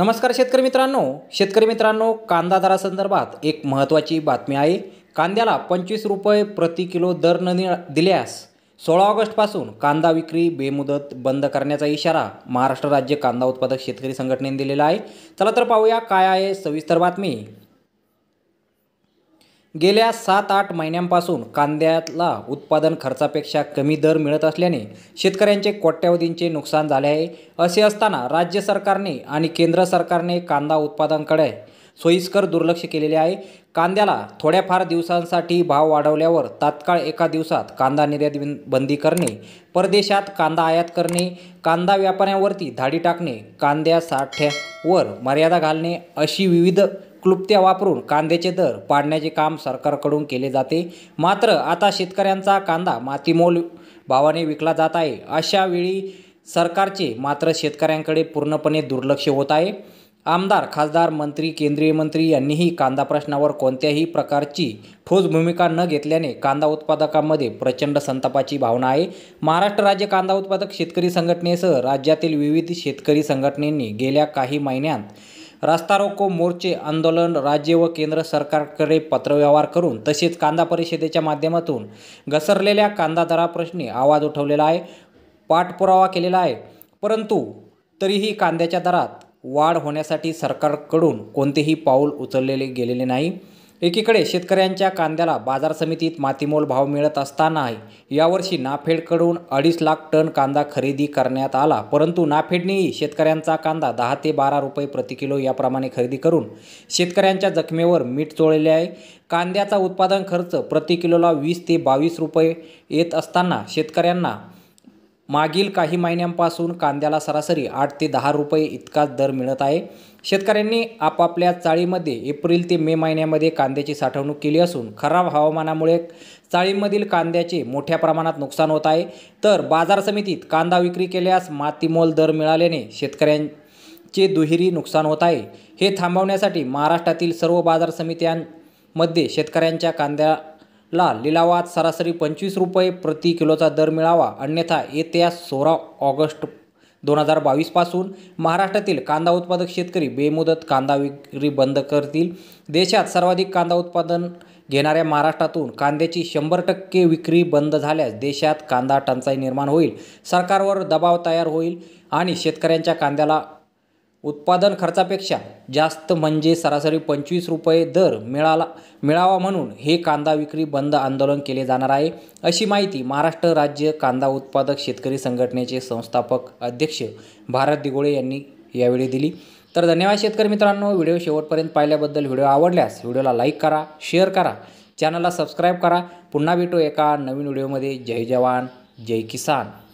नमस्कार शेतकरी मित्रांनो शेतकरी मित्रांनो कांदा दरासंदर्भात एक महत्त्वाची बातमी आहे कांद्याला पंचवीस रुपये प्रति किलो दर न दिल्यास सोळा ऑगस्टपासून कांदा विक्री बेमुदत बंद करण्याचा इशारा महाराष्ट्र राज्य कांदा उत्पादक शेतकरी संघटनेने दिलेला आहे चला तर पाहूया काय आहे सविस्तर बातमी गेल्या सात आठ महिन्यांपासून कांद्याला उत्पादन खर्चापेक्षा कमी दर मिळत असल्याने शेतकऱ्यांचे कोट्यावधींचे नुकसान झाले आहे असे असताना राज्य सरकारने आणि केंद्र सरकारने कांदा उत्पादनाकडे सोयीस्कर दुर्लक्ष केलेले आहे कांद्याला थोड्याफार दिवसांसाठी भाव वाढवल्यावर तात्काळ एका दिवसात कांदा निर्यात बंदी करणे परदेशात कांदा आयात करणे कांदा व्यापाऱ्यांवरती धाडी टाकणे कांद्या साठ्यावर मर्यादा घालणे अशी विविध क्लुप्त्या वापरून कांद्याचे दर पाडण्याचे काम सरकारकडून केले जाते मात्र आता शेतकऱ्यांचा कांदा मातीमोल भावाने विकला जात आहे अशा वेळी सरकारचे मात्र शेतकऱ्यांकडे पूर्णपणे दुर्लक्ष होत आहे आमदार खासदार मंत्री केंद्रीय मंत्री यांनीही कांदा प्रश्नावर कोणत्याही प्रकारची ठोस भूमिका न घेतल्याने कांदा उत्पादकांमध्ये प्रचंड संतापाची भावना आहे महाराष्ट्र राज्य कांदा उत्पादक शेतकरी संघटनेसह राज्यातील विविध शेतकरी संघटनेंनी गेल्या काही महिन्यांत रास्ता रोको मोर्चे आंदोलन राज्य व केंद्र सरकारकडे पत्रव्यवहार करून तसेच कांदा परिषदेच्या माध्यमातून घसरलेल्या कांदा दराप्रश्नी आवाज उठवलेला आहे पाठपुरावा केलेला आहे परंतु तरीही कांद्याच्या दरात वाढ होण्यासाठी सरकारकडून कोणतेही पाऊल उचललेले गेलेले नाही एकीकडे शेतकऱ्यांच्या कांद्याला बाजार समितीत मातीमोल भाव मिळत असतानाही यावर्षी नाफेडकडून अडीच लाख टन कांदा खरेदी करण्यात आला परंतु नाफेडनेही शेतकऱ्यांचा कांदा दहा ते बारा रुपये प्रतिकिलो याप्रमाणे खरेदी करून शेतकऱ्यांच्या जखमेवर मीठ चोळले आहे कांद्याचा उत्पादन खर्च प्रतिकिलोला वीस ते बावीस रुपये येत असताना शेतकऱ्यांना मागील काही महिन्यांपासून कांद्याला सरासरी आठ ते दहा रुपये इतकाच दर मिळत आहे शेतकऱ्यांनी आपापल्या चाळीमध्ये एप्रिल ते मे महिन्यामध्ये कांद्याची साठवणूक केली असून खराब हवामानामुळे चाळींमधील कांद्याचे मोठ्या प्रमाणात नुकसान होत आहे तर बाजार समितीत कांदा विक्री केल्यास मातीमोल दर मिळाल्याने शेतकऱ्यांचे दुहेरी नुकसान होत आहे हे थांबवण्यासाठी महाराष्ट्रातील सर्व बाजार समित्यांमध्ये शेतकऱ्यांच्या कांद्या ला लिलावात सरासरी पंचवीस रुपये प्रति किलोचा दर मिळावा अन्यथा येत्या सोळा ऑगस्ट दोन हजार बावीसपासून महाराष्ट्रातील कांदा उत्पादक शेतकरी बेमुदत कांदा विक्री बंद करतील देशात सर्वाधिक कांदा उत्पादन घेणाऱ्या महाराष्ट्रातून कांद्याची शंभर टक्के विक्री बंद झाल्यास देशात कांदा टंचाई निर्माण होईल सरकारवर दबाव तयार होईल आणि शेतकऱ्यांच्या कांद्याला उत्पादन खर्चापेक्षा जास्त म्हणजे सरासरी पंचवीस रुपये दर मिळाला मिळावा म्हणून हे कांदा विक्री बंद आंदोलन केले जाणार आहे अशी माहिती महाराष्ट्र राज्य कांदा उत्पादक शेतकरी संघटनेचे संस्थापक अध्यक्ष भारत दिगोळे यांनी यावेळी दिली तर धन्यवाद शेतकरी मित्रांनो व्हिडिओ शेवटपर्यंत पाहिल्याबद्दल व्हिडिओ आवडल्यास व्हिडिओला लाईक करा शेअर करा चॅनलला सबस्क्राईब करा पुन्हा भेटू एका नवीन व्हिडिओमध्ये जय जवान जय किसान